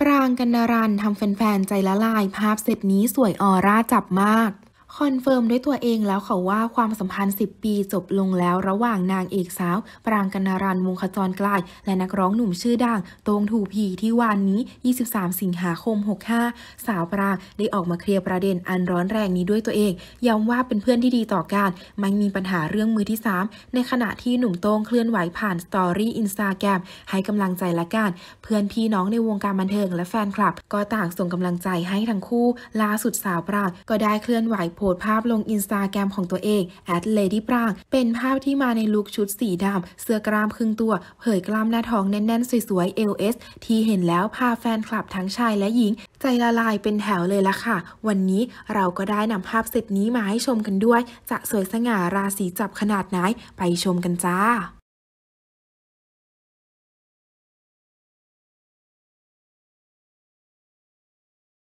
ปรางกันดารันทำแฟนๆใจละลายภาพเซตนี้สวยออร่าจับมากคอนเฟิร์ม ด้วยตัวเองแล้วเขาว่าความสัมพันธ์ 10 ปี จบลงแล้วระหว่างนางเอกสาว ปรางกนารันวงขจรกลาย และนักร้องหนุ่มชื่อดังโตงถูพีที่วันนี้ 23 สิงหาคม 65 สาวปรางได้ออกมาเคลียร์ประเด็นอันร้อนแรงนี้ด้วยตัวเองย้ำว่าเป็นเพื่อนที่ดีต่อกันไม่มีปัญหาเรื่องมือที่ 3 ในขณะที่หนุ่มโตงเคลื่อนไหวผ่านสตอรี่อินสตาแกรมให้กำลังใจละกันเพื่อนพี่น้องในวงการบันเทิงและแฟนคลับ ก็ต่างส่งกำลังใจให้ทั้งคู่ล่าสุดสาวปรางก็ได้เคลื่อนไหวพสต์ภาพลงอินสตาแกรมของตัวเองแอดเลดี้ปรางเป็นภาพที่มาในลุคชุดสีดำเสื้อกล้ามครึ่งตัว เผยกล้ามหน้าท้องแน่น ๆ สวยๆเอลเอสที่เห็นแล้วพาแฟนคลับทั้งชายและหญิง ใจละลายเป็นแถวเลยละค่ะ วันนี้เราก็ได้นำภาพเซตนี้มาให้ชมกันด้วย จะสวยสง่าราศีจับขนาดไหนไปชมกันจ้า